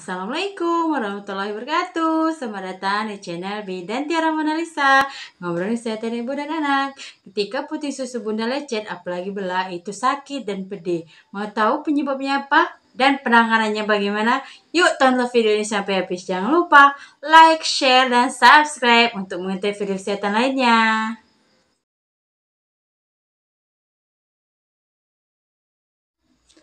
Assalamualaikum warahmatullahi wabarakatuh Selamat datang di channel Bidan Tiara Mona Lisa Ngobrolin kesehatan ibu dan anak Ketika putih susu bunda lecet Apalagi belah itu sakit dan pedih Mau tahu penyebabnya apa? Dan penanganannya bagaimana? Yuk tonton video ini sampai habis Jangan lupa like, share, dan subscribe Untuk mengetahui video kesehatan lainnya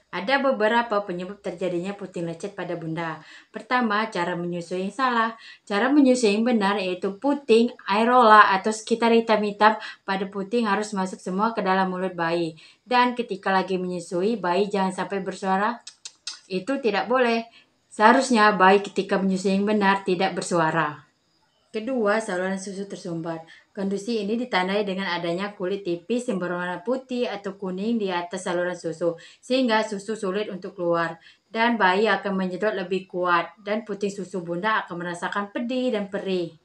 Ada beberapa penyebab terjadinya puting lecet pada bunda. Pertama, cara menyusui yang salah. Cara menyusui yang benar yaitu puting, airola atau sekitar hitam-hitam pada puting harus masuk semua ke dalam mulut bayi. Dan ketika lagi menyusui, bayi jangan sampai bersuara. Itu tidak boleh. Seharusnya bayi ketika menyusui yang benar tidak bersuara. Kedua, saluran susu tersumbat. kondisi ini ditandai dengan adanya kulit tipis yang berwarna putih atau kuning di atas saluran susu, sehingga susu sulit untuk keluar. Dan bayi akan menyedot lebih kuat, dan puting susu bunda akan merasakan pedih dan perih.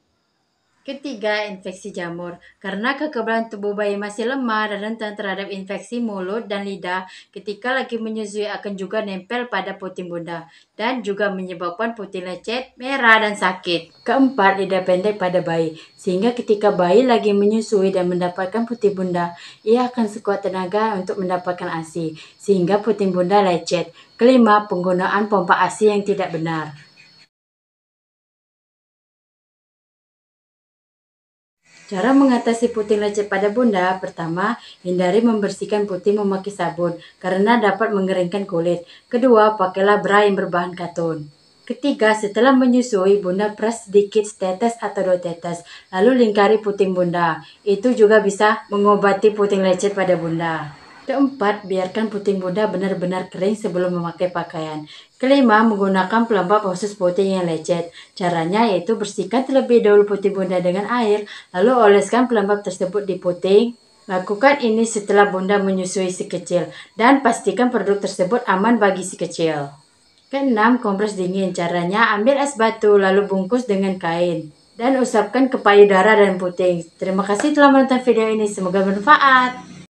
Ketiga, infeksi jamur. Karena kekebalan tubuh bayi masih lemah dan rentan terhadap infeksi mulut dan lidah ketika lagi menyusui akan juga nempel pada putih bunda dan juga menyebabkan putih lecet, merah, dan sakit. Keempat, lidah pendek pada bayi. Sehingga ketika bayi lagi menyusui dan mendapatkan putih bunda, ia akan sekuat tenaga untuk mendapatkan ASI, sehingga putih bunda lecet. Kelima, penggunaan pompa ASI yang tidak benar. Cara mengatasi puting lecet pada bunda, pertama, hindari membersihkan puting memakai sabun karena dapat mengeringkan kulit. Kedua, pakailah bra yang berbahan katun. Ketiga, setelah menyusui, bunda pres sedikit tetes atau dua tetes, lalu lingkari puting bunda. Itu juga bisa mengobati puting lecet pada bunda. Keempat, biarkan puting bunda benar-benar kering sebelum memakai pakaian. Kelima, menggunakan pelembab khusus puting yang lecet. Caranya yaitu bersihkan terlebih dahulu puting bunda dengan air, lalu oleskan pelembab tersebut di puting. Lakukan ini setelah bunda menyusui si kecil, dan pastikan produk tersebut aman bagi si kecil. Keenam, kompres dingin. Caranya ambil es batu, lalu bungkus dengan kain. Dan usapkan ke payudara dan puting. Terima kasih telah menonton video ini. Semoga bermanfaat.